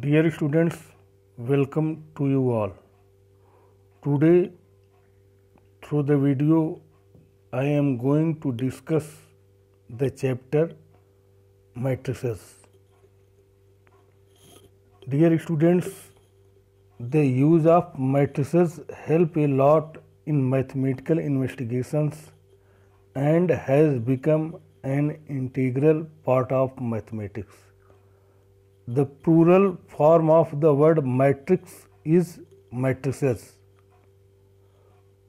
Dear students, welcome to you all. Today, through the video, I am going to discuss the chapter Matrices. Dear students, the use of matrices help a lot in mathematical investigations and has become an integral part of mathematics the plural form of the word matrix is matrices.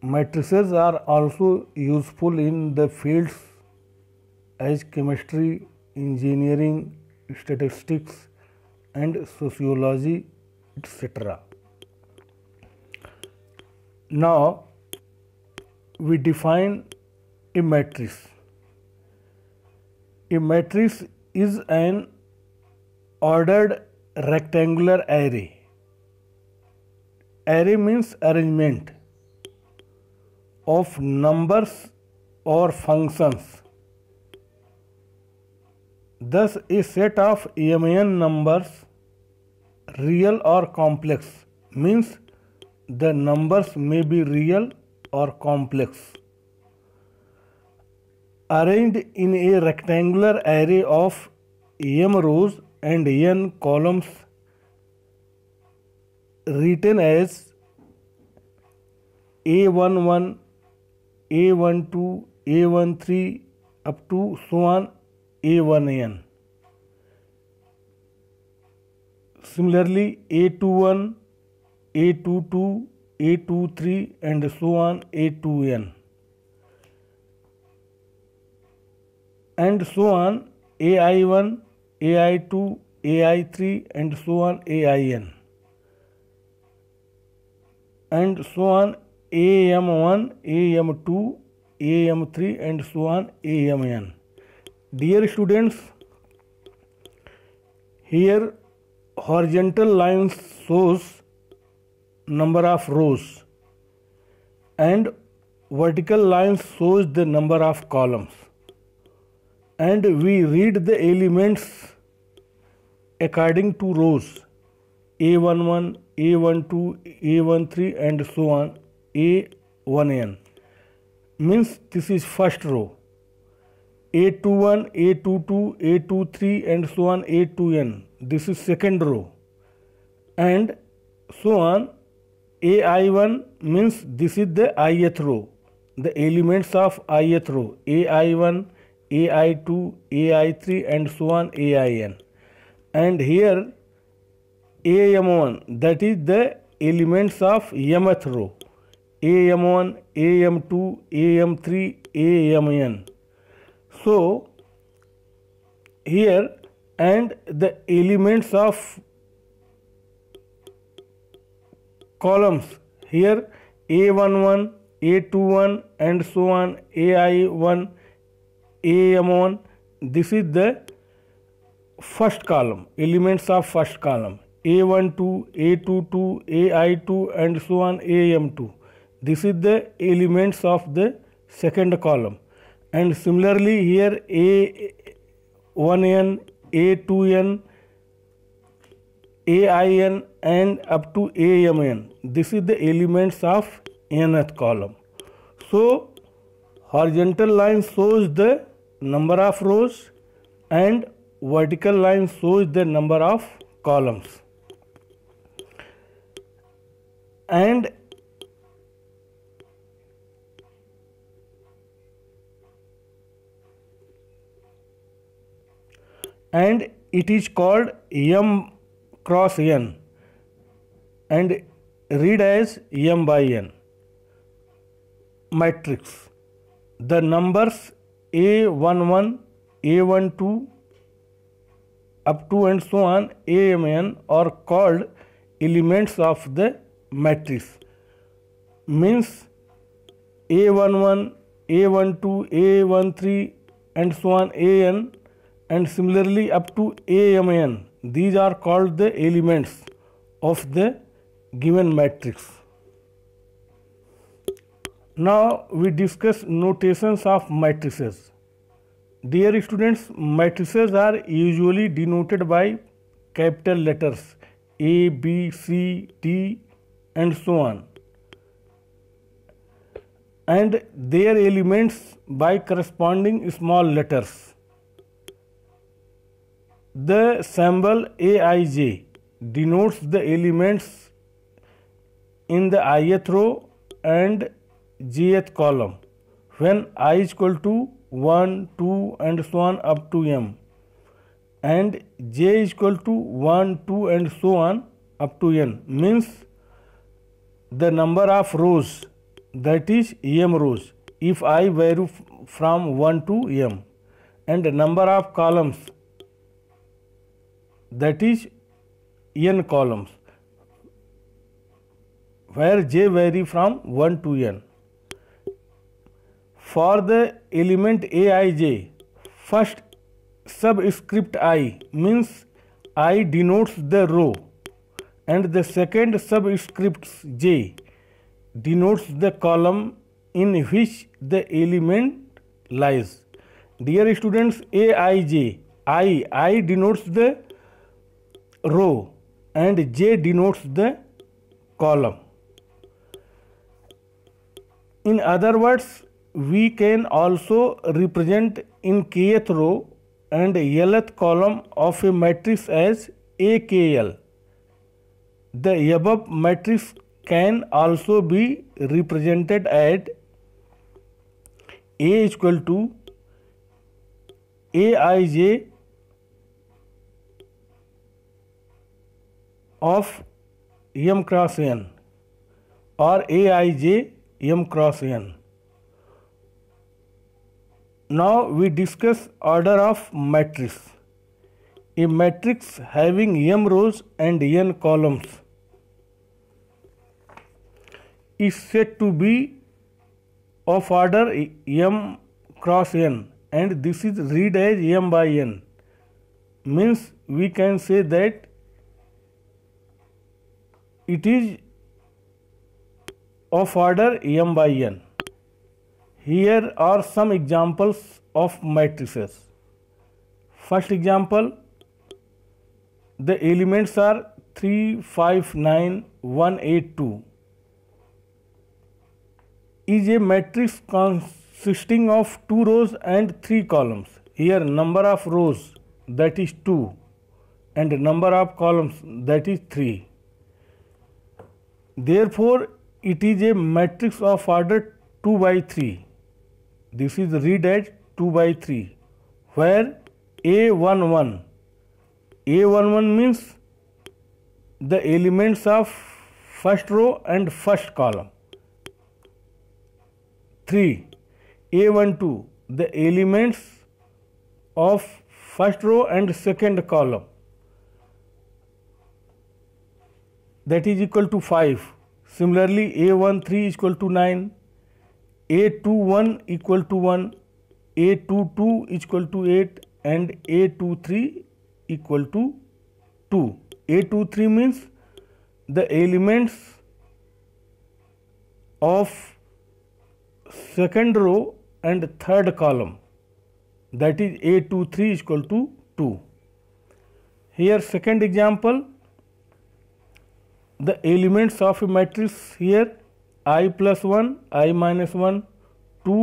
Matrices are also useful in the fields as chemistry, engineering, statistics, and sociology, etc. Now, we define a matrix. A matrix is an ordered rectangular array. Array means arrangement of numbers or functions. Thus, a set of MN numbers, real or complex, means the numbers may be real or complex, arranged in a rectangular array of m rows and N columns written as A11, A12, A13 up to so on A1N. Similarly, A21, A22, A23 and so on A2N. And so on AI1, AI2, AI3 and so on AIN and so on AM1, AM2, AM3 and so on AMN. Dear students, here horizontal lines shows number of rows and vertical lines shows the number of columns and we read the elements according to rows A11, A12, A13 and so on A1n means this is first row A21, A22, A23 and so on A2n this is second row and so on AI1 means this is the ith row the elements of ith row AI1 AI2, AI3 and so on AIN. And here AM1 that is the elements of mth row AM1, AM2, AM3, AMN. So here and the elements of columns here A11, A21 and so on AI1 a one this is the first column elements of first column A12 A22 AI2 and so on AM2 this is the elements of the second column and similarly here A1n A2n AIN and up to AMN this is the elements of nth column so horizontal line shows the number of rows and vertical line shows the number of columns and and it is called m cross n and read as m by n matrix the numbers a11, A12 up to and so on AMN are called elements of the matrix means A11, A12, A13 and so on AN and similarly up to AMN these are called the elements of the given matrix. Now we discuss notations of matrices. Dear students, matrices are usually denoted by capital letters A, B, C, D and so on and their elements by corresponding small letters. The symbol AIJ denotes the elements in the ith row and jth column when i is equal to 1 2 and so on up to m and j is equal to 1 2 and so on up to n means the number of rows that is m rows if i vary from 1 to m and number of columns that is n columns where j vary from 1 to n for the element aij first subscript i means i denotes the row and the second subscript j denotes the column in which the element lies dear students aij i i denotes the row and j denotes the column in other words we can also represent in kth row and lth column of a matrix as AKL. The above matrix can also be represented as A equal to Aij of M cross N or Aij M cross N. Now we discuss order of matrix. A matrix having m rows and n columns is said to be of order m cross n and this is read as m by n means we can say that it is of order m by n. Here are some examples of matrices. First example, the elements are 3, 5, 9, 1, 8, 2. Is a matrix consisting of two rows and three columns. Here number of rows that is 2 and number of columns that is 3. Therefore, it is a matrix of order 2 by 3 this is read as 2 by 3 where A11 A11 means the elements of first row and first column 3 A12 the elements of first row and second column that is equal to 5 similarly A13 is equal to 9 a21 equal to 1, A22 equal to 8 and A23 equal to 2. A23 means the elements of second row and third column that is A23 is equal to 2. Here second example the elements of a matrix here i plus 1 i minus 1 2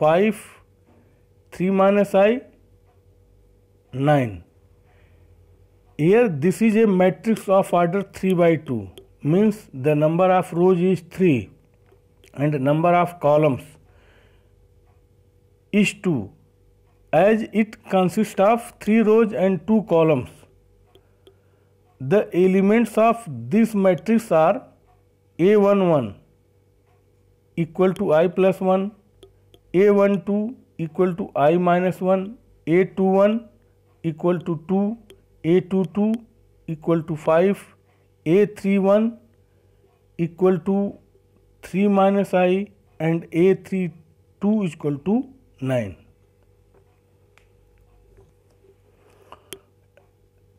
5 3 minus i 9 here this is a matrix of order 3 by 2 means the number of rows is 3 and number of columns is 2 as it consists of 3 rows and 2 columns. The elements of this matrix are a one one equal to i plus 1, a12 equal to i minus 1, a21 equal to 2, a22 equal to 5, a31 equal to 3 minus i and a32 equal to 9.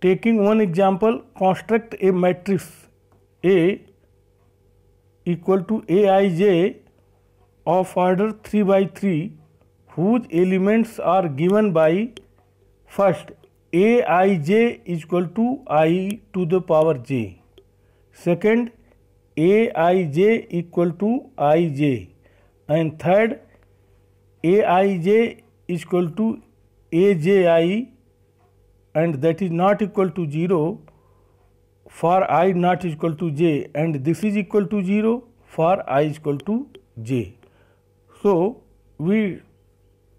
Taking one example, construct a matrix A equal to Aij of order 3 by 3 whose elements are given by first a i j is equal to i to the power j second a i j equal to i j and third a i j is equal to a j i and that is not equal to 0 for i not equal to j and this is equal to 0 for i is equal to j. So, we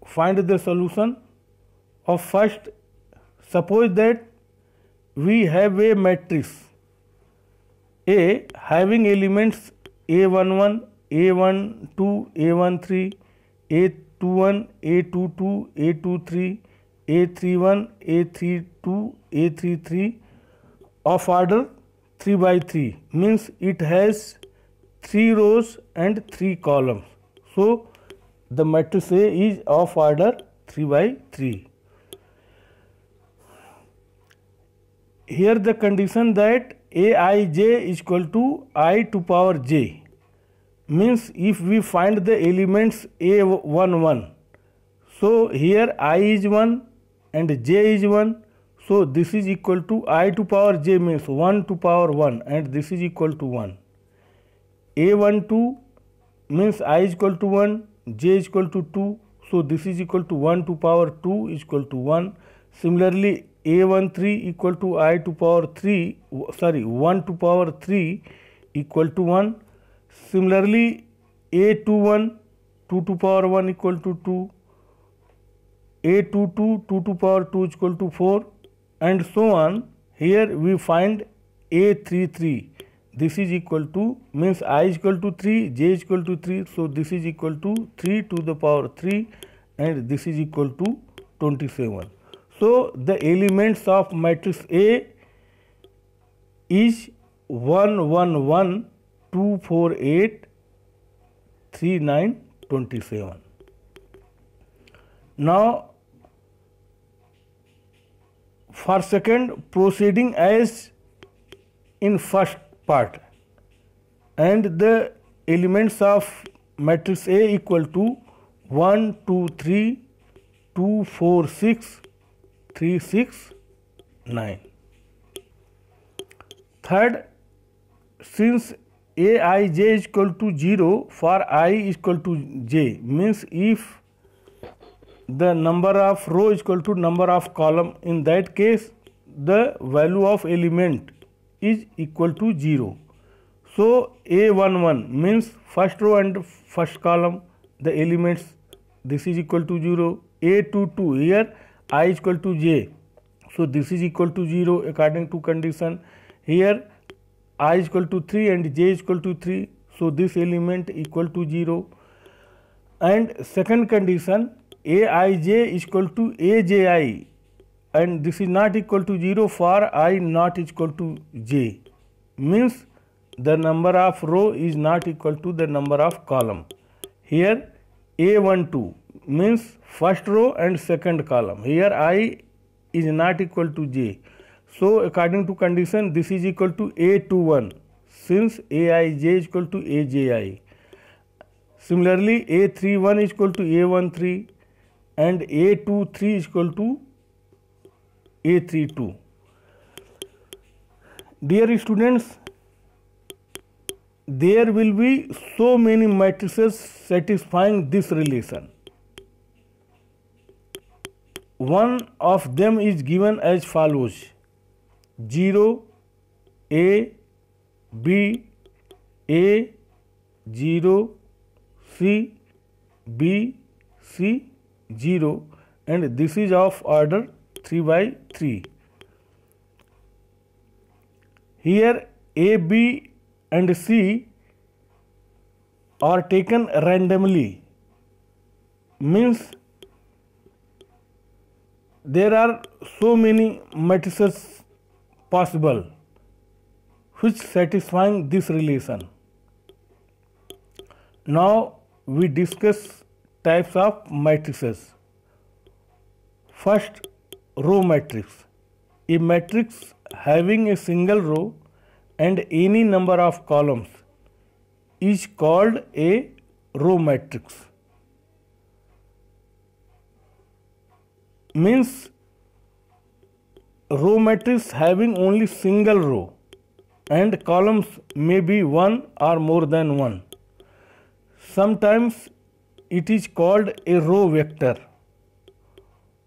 find the solution of first suppose that we have a matrix A having elements A11, A12, A13, A21, A22, A23, A31, A32, A33 of order 3 by 3 means it has 3 rows and 3 columns. So, the matrix A is of order 3 by 3. Here the condition that A i j is equal to i to power j means if we find the elements A 1 1. So, here i is 1 and j is 1. So, this is equal to i to power j means 1 to power 1 and this is equal to 1. A 1 2 means i is equal to 1 j is equal to 2 so this is equal to 1 to power 2 is equal to 1 similarly a13 equal to i to power 3 sorry 1 to power 3 equal to 1 similarly a21 2 to power 1 equal to 2 a22 2 to power 2 is equal to 4 and so on here we find a33 this is equal to means i is equal to 3 j is equal to 3 so this is equal to 3 to the power 3 and this is equal to 27 so the elements of matrix a is 1 1 1 2 4 8 3 9 27 now for second proceeding as in first part and the elements of matrix A equal to 1, 2, 3, 2, 4, 6, 3, 6, 9. Third, since A i j is equal to 0 for i is equal to j means if the number of row is equal to number of column in that case the value of element is equal to 0. So A11 means first row and first column the elements this is equal to 0. A22 here i is equal to j. So this is equal to 0 according to condition. Here i is equal to 3 and j is equal to 3. So this element equal to 0. And second condition aij is equal to aji and this is not equal to 0 for i not equal to j means the number of row is not equal to the number of column. Here A12 means first row and second column. Here I is not equal to J. So according to condition this is equal to A21 since Aij is equal to Aji. Similarly A31 is equal to A13 and A23 is equal to a three two dear students there will be so many matrices satisfying this relation one of them is given as follows zero a b a zero c b c zero and this is of order 3 by 3. Here A, B and C are taken randomly means there are so many matrices possible which satisfying this relation. Now we discuss types of matrices. First row matrix. A matrix having a single row and any number of columns is called a row matrix. Means row matrix having only single row and columns may be one or more than one. Sometimes it is called a row vector.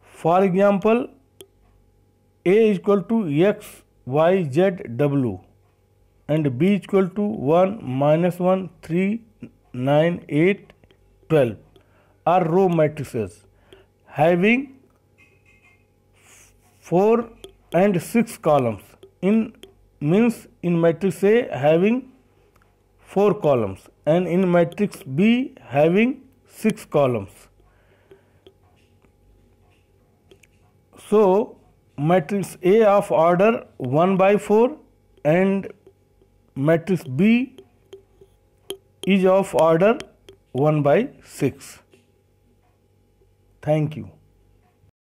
For example, a is equal to x, y, z, w and B is equal to 1, minus 1, 3, 9, 8, 12 are row matrices having 4 and 6 columns in means in matrix A having 4 columns and in matrix B having 6 columns. So, matrix A of order 1 by 4 and matrix B is of order 1 by 6. Thank you.